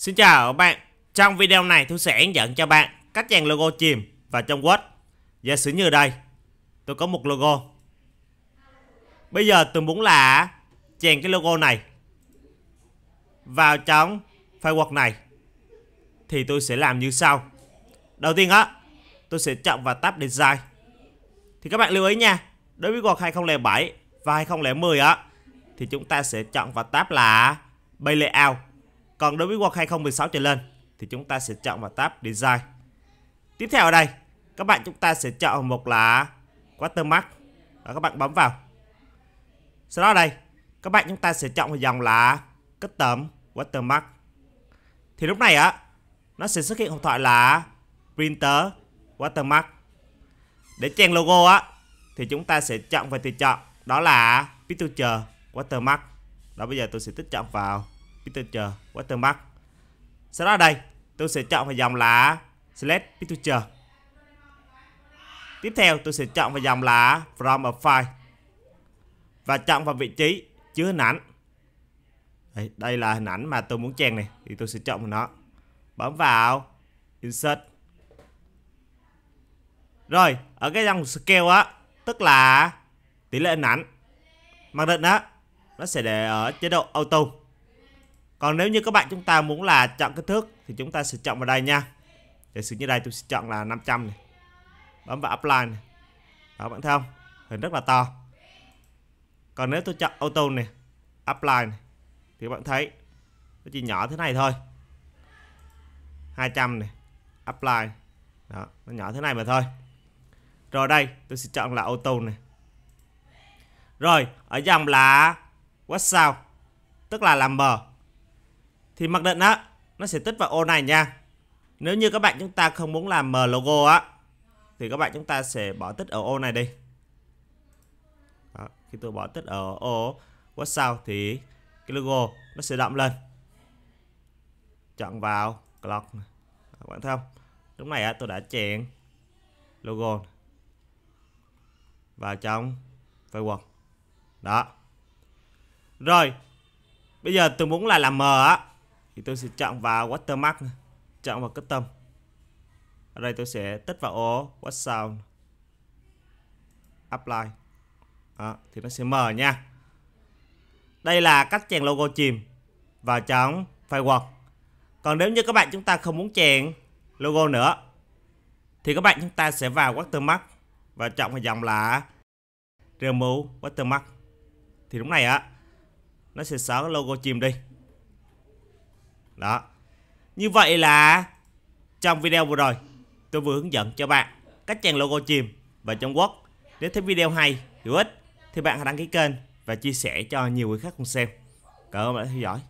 Xin chào các bạn, trong video này tôi sẽ hướng dẫn cho bạn cách dàn logo chìm và trong Word. Giả sử như đây, tôi có một logo. Bây giờ tôi muốn là chèn cái logo này vào trong file word này thì tôi sẽ làm như sau. Đầu tiên á, tôi sẽ chọn và tab design. Thì các bạn lưu ý nha, đối với Word 2007 và 2010 á thì chúng ta sẽ chọn và tab là Bay Layout còn đối với Word 2016 trở lên thì chúng ta sẽ chọn vào tab Design. Tiếp theo ở đây, các bạn chúng ta sẽ chọn một là Watermark. và các bạn bấm vào. Sau đó đây, các bạn chúng ta sẽ chọn vào dòng là Custom Watermark. Thì lúc này á, nó sẽ xuất hiện hộp thoại là Printer Watermark. Để chèn logo á, thì chúng ta sẽ chọn về tùy chọn, đó là Picture Watermark. Đó bây giờ tôi sẽ tích chọn vào Picture Watermark sau đó đây tôi sẽ chọn vào dòng là Select Picture tiếp theo tôi sẽ chọn vào dòng là From a File và chọn vào vị trí chứa hình ảnh đây, đây là hình ảnh mà tôi muốn chèn này thì tôi sẽ chọn vào nó bấm vào Insert rồi ở cái dòng scale á tức là tỷ lệ hình ảnh mặc định á nó sẽ để ở chế độ auto còn nếu như các bạn chúng ta muốn là chọn kích thước thì chúng ta sẽ chọn vào đây nha để sử như đây tôi sẽ chọn là 500 này bấm vào apply này. đó bạn thấy không hình rất là to còn nếu tôi chọn auto này apply này, thì bạn thấy nó chỉ nhỏ thế này thôi 200 này apply đó nó nhỏ thế này mà thôi rồi đây tôi sẽ chọn là auto này rồi ở dòng là website tức là làm bờ thì mặc định á nó sẽ tích vào ô này nha nếu như các bạn chúng ta không muốn làm M logo á thì các bạn chúng ta sẽ bỏ tích ở ô này đi Đó, khi tôi bỏ tích ở ô quá sao thì cái logo nó sẽ động lên chọn vào clock các bạn thấy không lúc này á tôi đã chèn logo vào trong firewall đó rồi bây giờ tôi muốn là làm m á thì tôi sẽ chọn vào watermark chọn vào custom ở đây tôi sẽ tất vào ô what sound apply đó, thì nó sẽ mở nha đây là cách chèn logo chìm vào trong firework còn nếu như các bạn chúng ta không muốn chèn logo nữa thì các bạn chúng ta sẽ vào watermark và chọn vào dòng là remove watermark thì lúc này á nó sẽ xóa logo chìm đi đó Như vậy là Trong video vừa rồi Tôi vừa hướng dẫn cho bạn Cách chèn logo chìm và trong quốc Nếu thấy video hay, hữu ích Thì bạn hãy đăng ký kênh Và chia sẻ cho nhiều người khác cùng xem Cảm ơn bạn đã theo dõi